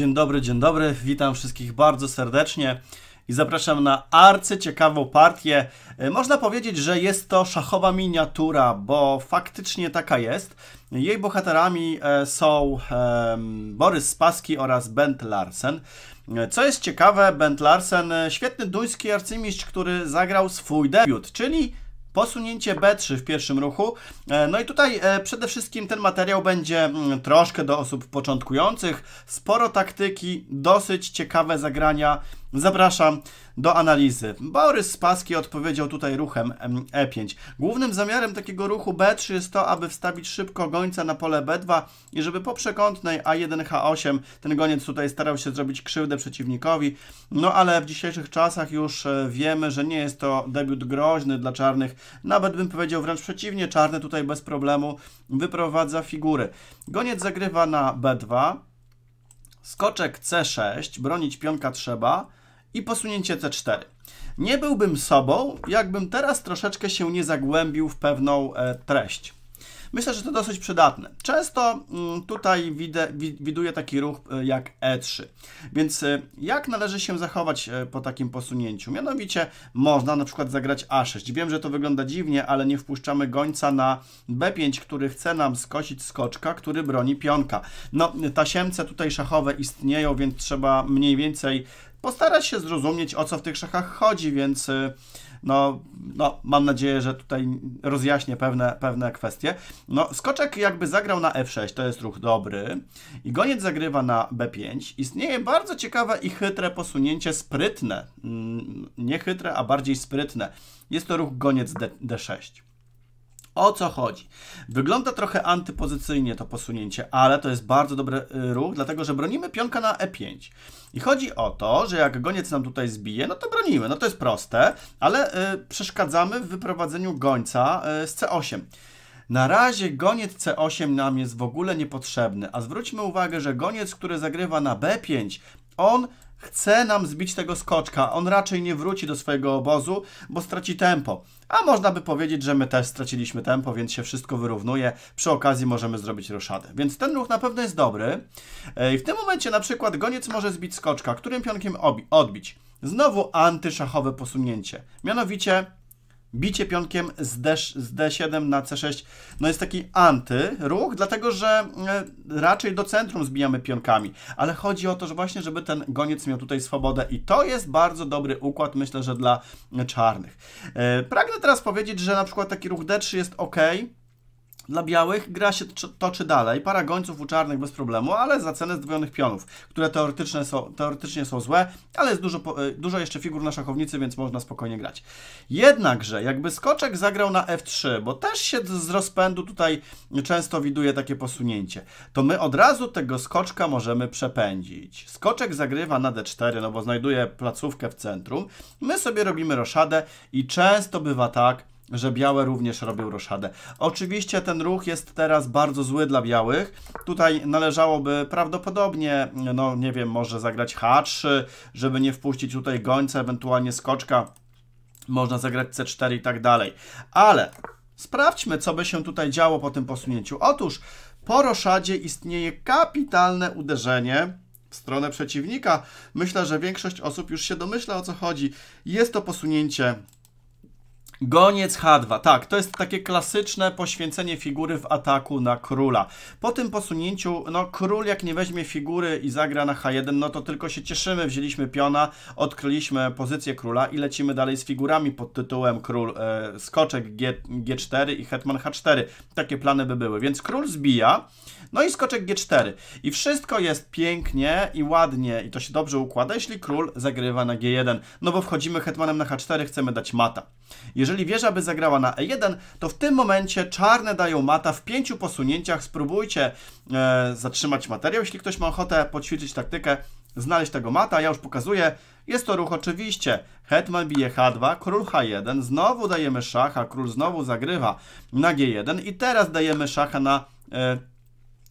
Dzień dobry, dzień dobry. Witam wszystkich bardzo serdecznie i zapraszam na ciekawą partię. E, można powiedzieć, że jest to szachowa miniatura, bo faktycznie taka jest. Jej bohaterami e, są Borys Spaski oraz Bent Larsen. E, co jest ciekawe, Bent Larsen, świetny duński arcymistrz, który zagrał swój debiut, czyli Posunięcie B3 w pierwszym ruchu. E, no i tutaj e, przede wszystkim ten materiał będzie mm, troszkę do osób początkujących. Sporo taktyki, dosyć ciekawe zagrania Zapraszam do analizy. Borys Spaski odpowiedział tutaj ruchem E5. E Głównym zamiarem takiego ruchu B3 jest to, aby wstawić szybko gońca na pole B2 i żeby po przekątnej A1H8 ten goniec tutaj starał się zrobić krzywdę przeciwnikowi. No ale w dzisiejszych czasach już e, wiemy, że nie jest to debiut groźny dla czarnych. Nawet bym powiedział wręcz przeciwnie, czarny tutaj bez problemu wyprowadza figury. Goniec zagrywa na B2. Skoczek C6, bronić pionka trzeba i posunięcie C4. Nie byłbym sobą, jakbym teraz troszeczkę się nie zagłębił w pewną e, treść. Myślę, że to dosyć przydatne. Często mm, tutaj widzę, widuję taki ruch e, jak E3. Więc e, jak należy się zachować e, po takim posunięciu? Mianowicie można na przykład zagrać A6. Wiem, że to wygląda dziwnie, ale nie wpuszczamy gońca na B5, który chce nam skosić skoczka, który broni pionka. No, tasiemce tutaj szachowe istnieją, więc trzeba mniej więcej postarać się zrozumieć, o co w tych szachach chodzi, więc no, no mam nadzieję, że tutaj rozjaśnię pewne, pewne kwestie. No, skoczek jakby zagrał na f6, to jest ruch dobry. I goniec zagrywa na b5. Istnieje bardzo ciekawe i chytre posunięcie, sprytne. Mm, nie chytre, a bardziej sprytne. Jest to ruch goniec d, d6. O co chodzi? Wygląda trochę antypozycyjnie to posunięcie, ale to jest bardzo dobry y, ruch, dlatego że bronimy pionka na e5. I chodzi o to, że jak goniec nam tutaj zbije, no to bronimy, no to jest proste, ale y, przeszkadzamy w wyprowadzeniu gońca y, z c8. Na razie goniec C8 nam jest w ogóle niepotrzebny, a zwróćmy uwagę, że goniec, który zagrywa na B5, on chce nam zbić tego skoczka. On raczej nie wróci do swojego obozu, bo straci tempo. A można by powiedzieć, że my też straciliśmy tempo, więc się wszystko wyrównuje. Przy okazji możemy zrobić roszadę. Więc ten ruch na pewno jest dobry. E, I w tym momencie na przykład goniec może zbić skoczka. Którym pionkiem odbić? Znowu antyszachowe posunięcie. Mianowicie bicie pionkiem z, D, z D7 na C6 no jest taki antyruch, dlatego że e, raczej do centrum zbijamy pionkami, ale chodzi o to, że właśnie, żeby ten goniec miał tutaj swobodę i to jest bardzo dobry układ, myślę, że dla czarnych. E, pragnę teraz powiedzieć, że na przykład taki ruch D3 jest ok, dla białych gra się toczy dalej, para gońców u czarnych bez problemu, ale za cenę zdwojonych pionów, które teoretycznie są, teoretycznie są złe, ale jest dużo, y, dużo jeszcze figur na szachownicy, więc można spokojnie grać. Jednakże, jakby skoczek zagrał na f3, bo też się z rozpędu tutaj często widuje takie posunięcie, to my od razu tego skoczka możemy przepędzić. Skoczek zagrywa na d4, no bo znajduje placówkę w centrum, my sobie robimy roszadę i często bywa tak, że białe również robią roszadę. Oczywiście ten ruch jest teraz bardzo zły dla białych. Tutaj należałoby prawdopodobnie, no nie wiem, może zagrać H3, żeby nie wpuścić tutaj gońca, ewentualnie skoczka. Można zagrać C4 i tak dalej. Ale sprawdźmy, co by się tutaj działo po tym posunięciu. Otóż po roszadzie istnieje kapitalne uderzenie w stronę przeciwnika. Myślę, że większość osób już się domyśla, o co chodzi. Jest to posunięcie Goniec H2, tak, to jest takie klasyczne poświęcenie figury w ataku na króla. Po tym posunięciu, no król jak nie weźmie figury i zagra na H1, no to tylko się cieszymy, wzięliśmy piona, odkryliśmy pozycję króla i lecimy dalej z figurami pod tytułem król e, skoczek G, G4 i hetman H4. Takie plany by były, więc król zbija, no i skoczek G4. I wszystko jest pięknie i ładnie i to się dobrze układa, jeśli król zagrywa na G1, no bo wchodzimy hetmanem na H4, chcemy dać mata. Jeżeli wieża by zagrała na E1, to w tym momencie czarne dają mata w pięciu posunięciach. Spróbujcie e, zatrzymać materiał, jeśli ktoś ma ochotę poćwiczyć taktykę, znaleźć tego mata. Ja już pokazuję. Jest to ruch oczywiście. Hetman bije H2, król H1, znowu dajemy szacha, król znowu zagrywa na G1 i teraz dajemy szacha na e,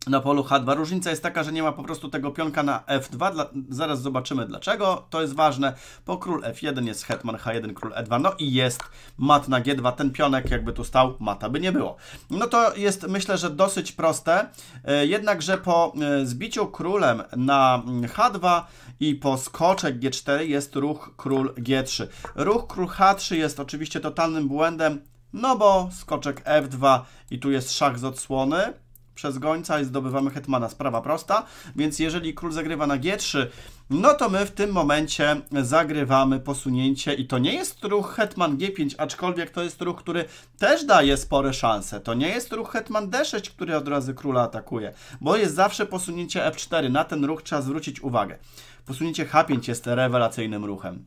na polu H2. Różnica jest taka, że nie ma po prostu tego pionka na F2. Dla, zaraz zobaczymy dlaczego. To jest ważne, Po król F1 jest hetman H1, król E2. No i jest mat na G2. Ten pionek jakby tu stał, mata by nie było. No to jest myślę, że dosyć proste. E, jednakże po e, zbiciu królem na mm, H2 i po skoczek G4 jest ruch król G3. Ruch król H3 jest oczywiście totalnym błędem, no bo skoczek F2 i tu jest szach z odsłony przez gońca i zdobywamy hetmana. Sprawa prosta, więc jeżeli król zagrywa na g3, no to my w tym momencie zagrywamy posunięcie i to nie jest ruch hetman g5, aczkolwiek to jest ruch, który też daje spore szanse. To nie jest ruch hetman d6, który od razu króla atakuje, bo jest zawsze posunięcie f4. Na ten ruch trzeba zwrócić uwagę. Posunięcie h5 jest rewelacyjnym ruchem.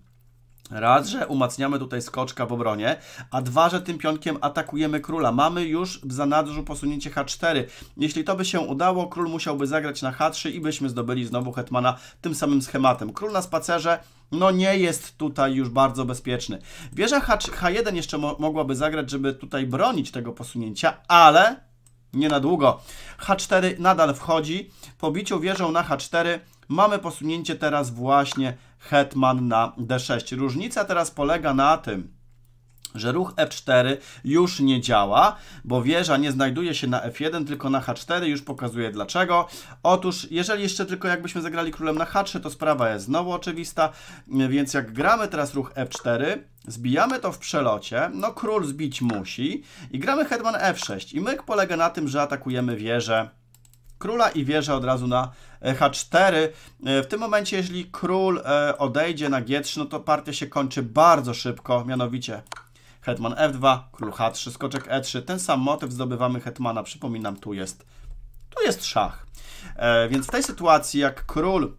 Raz, że umacniamy tutaj skoczka w obronie, a dwa, że tym pionkiem atakujemy króla. Mamy już w zanadrzu posunięcie H4. Jeśli to by się udało, król musiałby zagrać na H3 i byśmy zdobyli znowu hetmana tym samym schematem. Król na spacerze no nie jest tutaj już bardzo bezpieczny. Wieża H1 jeszcze mo mogłaby zagrać, żeby tutaj bronić tego posunięcia, ale nie na długo. H4 nadal wchodzi. Po biciu wieżą na H4 mamy posunięcie teraz właśnie hetman na d6. Różnica teraz polega na tym, że ruch F4 już nie działa, bo wieża nie znajduje się na F1, tylko na H4, już pokazuję dlaczego. Otóż, jeżeli jeszcze tylko jakbyśmy zagrali królem na H3, to sprawa jest znowu oczywista, więc jak gramy teraz ruch F4, zbijamy to w przelocie, no król zbić musi i gramy hetman F6 i myk polega na tym, że atakujemy wieżę króla i wierzę od razu na e, h4. E, w tym momencie, jeżeli król e, odejdzie na g3, no to partia się kończy bardzo szybko, mianowicie hetman f2, król h3, skoczek e3. Ten sam motyw zdobywamy hetmana, przypominam, tu jest, tu jest szach. Więc w tej sytuacji, jak król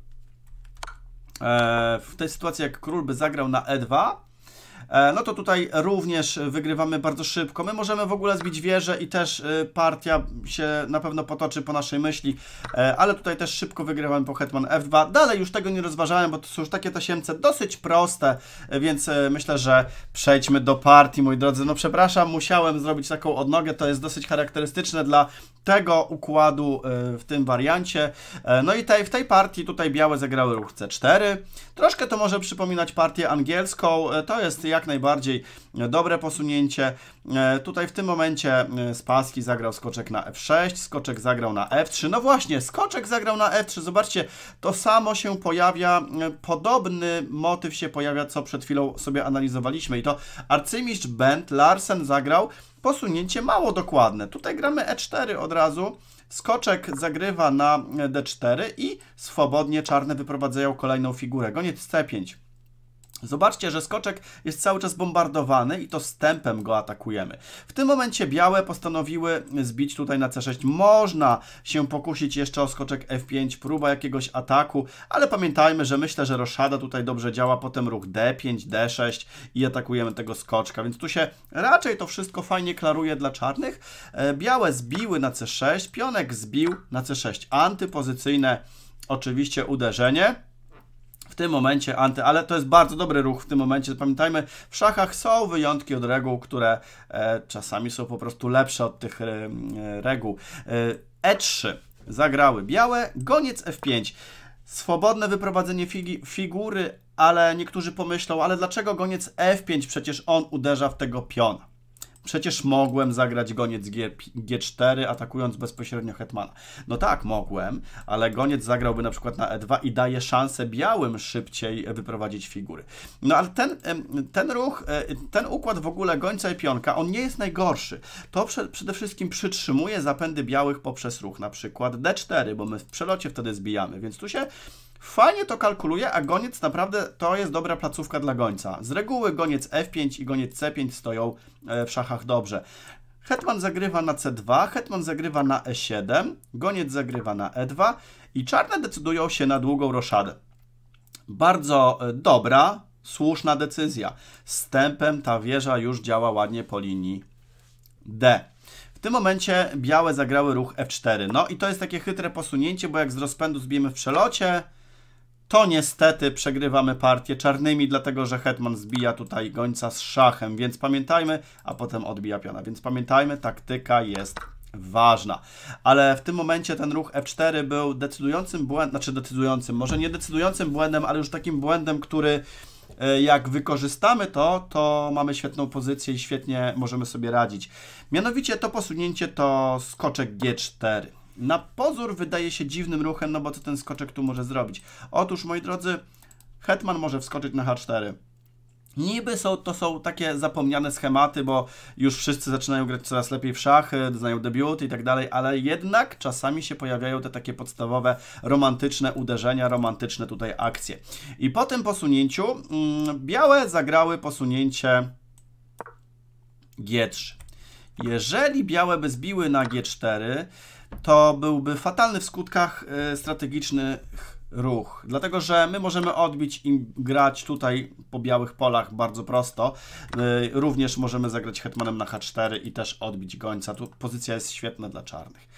w tej sytuacji, jak król by zagrał na e2, E, no to tutaj również wygrywamy bardzo szybko. My możemy w ogóle zbić wieżę i też e, partia się na pewno potoczy po naszej myśli, e, ale tutaj też szybko wygrywamy po hetman f2. Dalej już tego nie rozważałem, bo to są już takie tasiemce dosyć proste, więc myślę, że przejdźmy do partii, moi drodzy. No przepraszam, musiałem zrobić taką odnogę, to jest dosyć charakterystyczne dla tego układu w tym wariancie. No i tej, w tej partii tutaj białe zagrały ruch c4. Troszkę to może przypominać partię angielską, to jest jak najbardziej dobre posunięcie. E, tutaj w tym momencie z e, paski zagrał skoczek na F6, skoczek zagrał na F3. No właśnie, skoczek zagrał na F3. Zobaczcie, to samo się pojawia, e, podobny motyw się pojawia, co przed chwilą sobie analizowaliśmy. I to arcymistrz Bent Larsen zagrał posunięcie mało dokładne. Tutaj gramy E4 od razu. Skoczek zagrywa na D4 i swobodnie czarne wyprowadzają kolejną figurę. Goniec C5. Zobaczcie, że skoczek jest cały czas bombardowany i to z go atakujemy. W tym momencie białe postanowiły zbić tutaj na C6. Można się pokusić jeszcze o skoczek F5, próba jakiegoś ataku, ale pamiętajmy, że myślę, że roszada tutaj dobrze działa, potem ruch D5, D6 i atakujemy tego skoczka, więc tu się raczej to wszystko fajnie klaruje dla czarnych. E, białe zbiły na C6, pionek zbił na C6. Antypozycyjne oczywiście uderzenie w tym momencie anty, ale to jest bardzo dobry ruch w tym momencie. Pamiętajmy, w szachach są wyjątki od reguł, które e, czasami są po prostu lepsze od tych e, e reguł. E, 3 e zagrały białe, goniec F5. Swobodne wyprowadzenie figi, figury, ale niektórzy pomyślą, ale dlaczego goniec F5? Przecież on uderza w tego piona. Przecież mogłem zagrać goniec G, G4, atakując bezpośrednio Hetmana. No tak, mogłem, ale goniec zagrałby na przykład na E2 i daje szansę białym szybciej wyprowadzić figury. No ale ten, ten ruch, e, ten układ w ogóle gońca i pionka, on nie jest najgorszy. To przede wszystkim przytrzymuje zapędy białych poprzez ruch na przykład D4, bo my w przelocie wtedy zbijamy, więc tu się Fajnie to kalkuluje, a goniec naprawdę to jest dobra placówka dla gońca. Z reguły goniec F5 i goniec C5 stoją e, w szachach dobrze. Hetman zagrywa na C2, hetman zagrywa na E7, goniec zagrywa na E2 i czarne decydują się na długą roszadę. Bardzo e, dobra, słuszna decyzja. Z tempem ta wieża już działa ładnie po linii D. W tym momencie białe zagrały ruch F4. No i to jest takie chytre posunięcie, bo jak z rozpędu zbijemy w przelocie, to niestety przegrywamy partię czarnymi, dlatego że hetman zbija tutaj gońca z szachem, więc pamiętajmy, a potem odbija piona, więc pamiętajmy, taktyka jest ważna. Ale w tym momencie ten ruch F4 był decydującym błędem, znaczy decydującym, może nie decydującym błędem, ale już takim błędem, który e, jak wykorzystamy to, to mamy świetną pozycję i świetnie możemy sobie radzić. Mianowicie to posunięcie to skoczek G4 na pozór wydaje się dziwnym ruchem, no bo co ten skoczek tu może zrobić? Otóż, moi drodzy, hetman może wskoczyć na h4. Niby są, to są takie zapomniane schematy, bo już wszyscy zaczynają grać coraz lepiej w szachy, znają debiut i tak dalej, ale jednak czasami się pojawiają te takie podstawowe romantyczne uderzenia, romantyczne tutaj akcje. I po tym posunięciu mm, białe zagrały posunięcie G3. Jeżeli białe by zbiły na G4, to byłby fatalny w skutkach e, strategicznych ruch. Dlatego, że my możemy odbić i grać tutaj po białych polach bardzo prosto. Y, również możemy zagrać hetmanem na h4 i też odbić gońca. Tu pozycja jest świetna dla czarnych.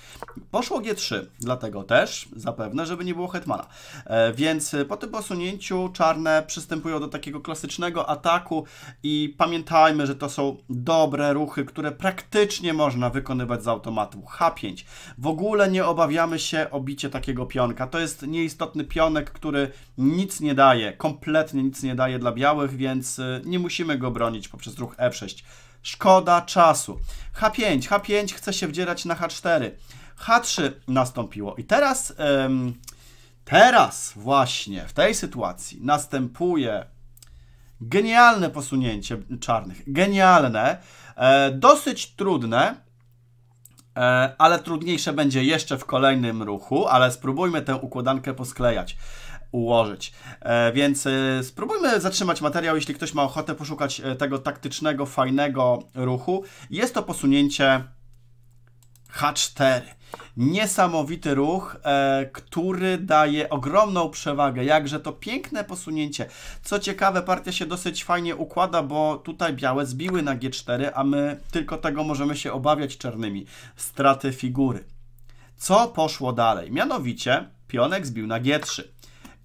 Poszło g3, dlatego też zapewne, żeby nie było hetmana. E, więc po tym posunięciu czarne przystępują do takiego klasycznego ataku i pamiętajmy, że to są dobre ruchy, które praktycznie można wykonywać z automatu. H5. W ogóle nie obawiamy się o bicie takiego pionka. To jest nieistotny pionek, który nic nie daje, kompletnie nic nie daje dla białych, więc y, nie musimy go bronić poprzez ruch e6. Szkoda czasu. H5, H5 chce się wdzierać na H4. H3 nastąpiło i teraz, teraz właśnie w tej sytuacji następuje genialne posunięcie czarnych, genialne, e, dosyć trudne, E, ale trudniejsze będzie jeszcze w kolejnym ruchu, ale spróbujmy tę układankę posklejać ułożyć. E, więc e, spróbujmy zatrzymać materiał, jeśli ktoś ma ochotę poszukać tego taktycznego, fajnego ruchu. Jest to posunięcie H4. Niesamowity ruch, e, który daje ogromną przewagę. Jakże to piękne posunięcie. Co ciekawe, partia się dosyć fajnie układa, bo tutaj białe zbiły na G4, a my tylko tego możemy się obawiać czarnymi. Straty figury. Co poszło dalej? Mianowicie pionek zbił na G3.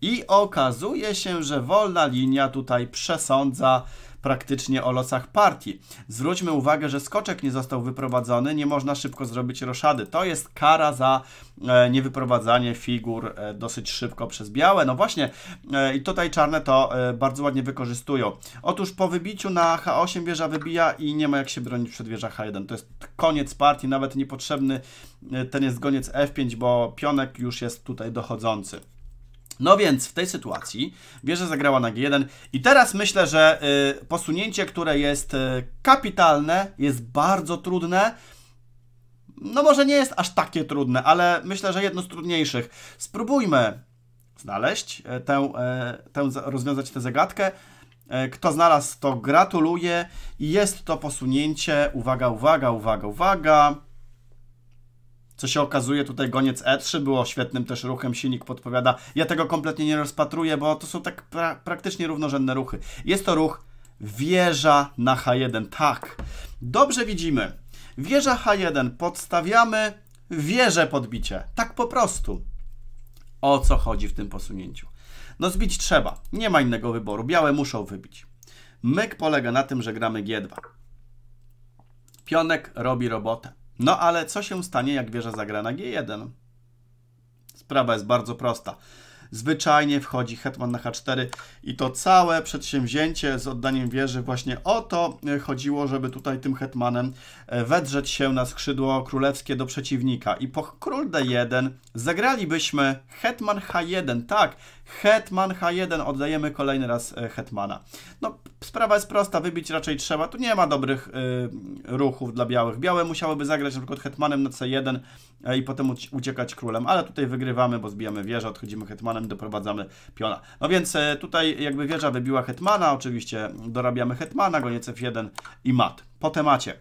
I okazuje się, że wolna linia tutaj przesądza praktycznie o losach partii. Zwróćmy uwagę, że skoczek nie został wyprowadzony, nie można szybko zrobić roszady. To jest kara za e, niewyprowadzanie figur e, dosyć szybko przez białe. No właśnie, e, i tutaj czarne to bardzo ładnie wykorzystują. Otóż po wybiciu na H8 wieża wybija i nie ma jak się bronić przed wieża H1. To jest koniec partii, nawet niepotrzebny ten jest goniec F5, bo pionek już jest tutaj dochodzący. No więc w tej sytuacji wieża zagrała na G1 i teraz myślę, że y, posunięcie, które jest y, kapitalne, jest bardzo trudne. No może nie jest aż takie trudne, ale myślę, że jedno z trudniejszych. Spróbujmy znaleźć e, tę, e, tę rozwiązać tę zagadkę. E, kto znalazł, to gratuluję. I jest to posunięcie, uwaga, uwaga, uwaga, uwaga, co się okazuje, tutaj goniec E3 było świetnym też ruchem, silnik podpowiada. Ja tego kompletnie nie rozpatruję, bo to są tak pra praktycznie równorzędne ruchy. Jest to ruch wieża na H1, tak. Dobrze widzimy. Wieża H1, podstawiamy wieżę podbicie. Tak po prostu. O co chodzi w tym posunięciu? No zbić trzeba, nie ma innego wyboru, białe muszą wybić. Myk polega na tym, że gramy G2. Pionek robi robotę. No ale co się stanie, jak wieża zagra na G1? Sprawa jest bardzo prosta. Zwyczajnie wchodzi hetman na H4 i to całe przedsięwzięcie z oddaniem wieży właśnie o to chodziło, żeby tutaj tym hetmanem e, wedrzeć się na skrzydło królewskie do przeciwnika. I po król D1 zagralibyśmy hetman H1, tak, Hetman H1, oddajemy kolejny raz e, Hetmana. No, sprawa jest prosta, wybić raczej trzeba. Tu nie ma dobrych y, ruchów dla białych. Białe musiałyby zagrać np. Hetmanem na C1 e, i potem uciekać królem, ale tutaj wygrywamy, bo zbijamy wieżę, odchodzimy Hetmanem, doprowadzamy piona. No więc tutaj jakby wieża wybiła Hetmana, oczywiście dorabiamy Hetmana, goniec F1 i mat. Po temacie.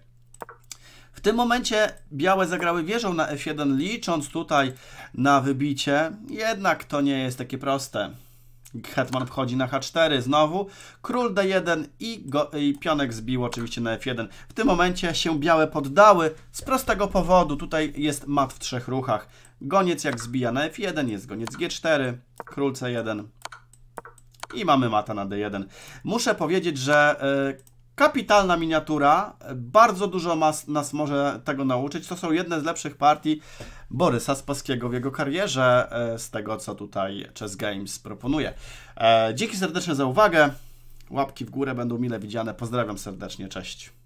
W tym momencie białe zagrały wieżą na f1, licząc tutaj na wybicie. Jednak to nie jest takie proste. Hetman wchodzi na h4, znowu król d1 i, go, i, pionek zbił oczywiście na f1. W tym momencie się białe poddały z prostego powodu. Tutaj jest mat w trzech ruchach. Goniec jak zbija na f1, jest goniec g4, król c1 i mamy mata na d1. Muszę powiedzieć, że... Yy, Kapitalna miniatura, bardzo dużo mas, nas może tego nauczyć. To są jedne z lepszych partii Borysa Spaskiego w jego karierze, e, z tego co tutaj Chess Games proponuje. E, dzięki serdecznie za uwagę. Łapki w górę będą mile widziane. Pozdrawiam serdecznie, cześć.